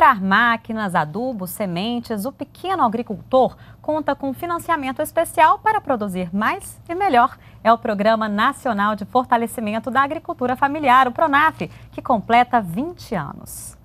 comprar máquinas, adubos, sementes, o pequeno agricultor conta com financiamento especial para produzir mais e melhor. É o Programa Nacional de Fortalecimento da Agricultura Familiar, o PRONAF, que completa 20 anos.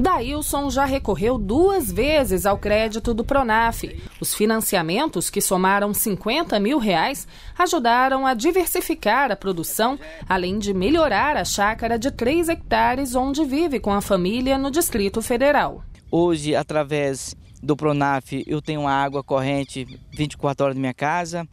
Dailson já recorreu duas vezes ao crédito do Pronaf. Os financiamentos, que somaram 50 mil reais, ajudaram a diversificar a produção, além de melhorar a chácara de 3 hectares onde vive com a família no Distrito Federal. Hoje, através do Pronaf, eu tenho água corrente 24 horas na minha casa,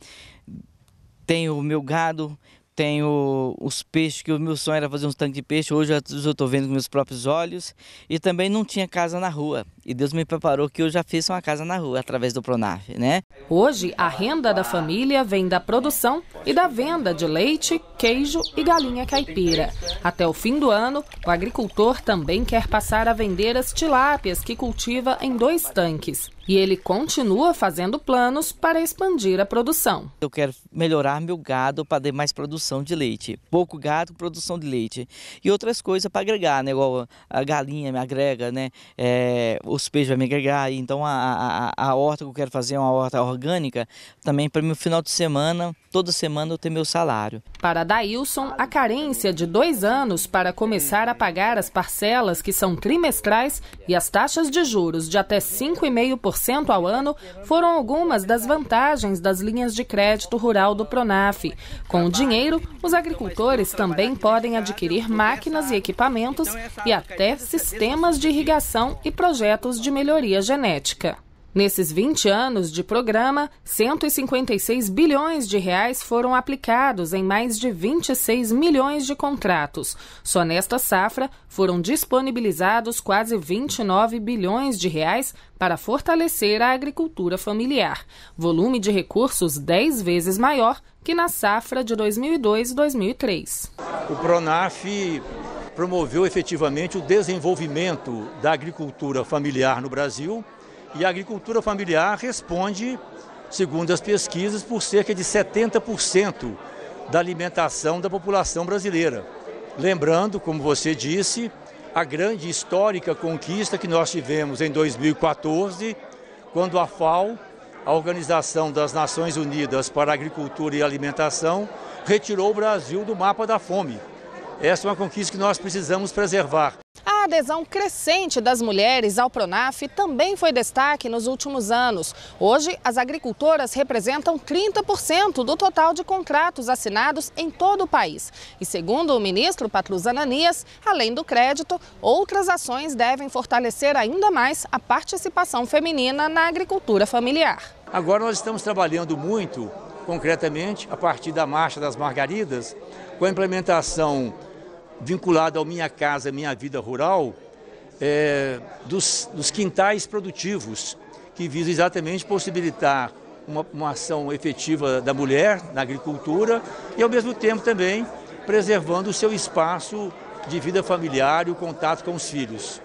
tenho o meu gado tenho os peixes, que o meu sonho era fazer uns tanques de peixe, hoje eu estou vendo com meus próprios olhos. E também não tinha casa na rua e Deus me preparou que eu já fiz uma casa na rua através do Pronaf, né? Hoje, a renda da família vem da produção e da venda de leite, queijo e galinha caipira. Até o fim do ano, o agricultor também quer passar a vender as tilápias que cultiva em dois tanques. E ele continua fazendo planos para expandir a produção. Eu quero melhorar meu gado para ter mais produção de leite. Pouco gado, produção de leite. E outras coisas para agregar, né? Igual a galinha me agrega, né? É, o peixes vai me agregar. Então a, a, a horta que eu quero fazer é uma horta orgânica também para meu final de semana, toda semana eu ter meu salário. Para Daílson, a carência de dois anos para começar a pagar as parcelas que são trimestrais e as taxas de juros de até 5,5% ao ano foram algumas das vantagens das linhas de crédito rural do Pronaf. Com o dinheiro, os agricultores também podem adquirir máquinas e equipamentos e até sistemas de irrigação e projetos de melhoria genética. Nesses 20 anos de programa, 156 bilhões de reais foram aplicados em mais de 26 milhões de contratos. Só nesta safra foram disponibilizados quase 29 bilhões de reais para fortalecer a agricultura familiar, volume de recursos 10 vezes maior que na safra de 2002-2003. O Pronaf promoveu efetivamente o desenvolvimento da agricultura familiar no Brasil e a agricultura familiar responde, segundo as pesquisas, por cerca de 70% da alimentação da população brasileira. Lembrando, como você disse, a grande histórica conquista que nós tivemos em 2014, quando a FAO, a Organização das Nações Unidas para Agricultura e Alimentação, retirou o Brasil do mapa da fome. Essa é uma conquista que nós precisamos preservar. A adesão crescente das mulheres ao Pronaf também foi destaque nos últimos anos. Hoje, as agricultoras representam 30% do total de contratos assinados em todo o país. E segundo o ministro Patrus Ananias, além do crédito, outras ações devem fortalecer ainda mais a participação feminina na agricultura familiar. Agora nós estamos trabalhando muito concretamente a partir da Marcha das Margaridas, com a implementação vinculado ao Minha Casa Minha Vida Rural, é, dos, dos, quintais produtivos, que visa exatamente possibilitar uma, uma ação efetiva da mulher na agricultura e, ao mesmo tempo, também preservando o seu espaço de vida familiar e o contato com os filhos.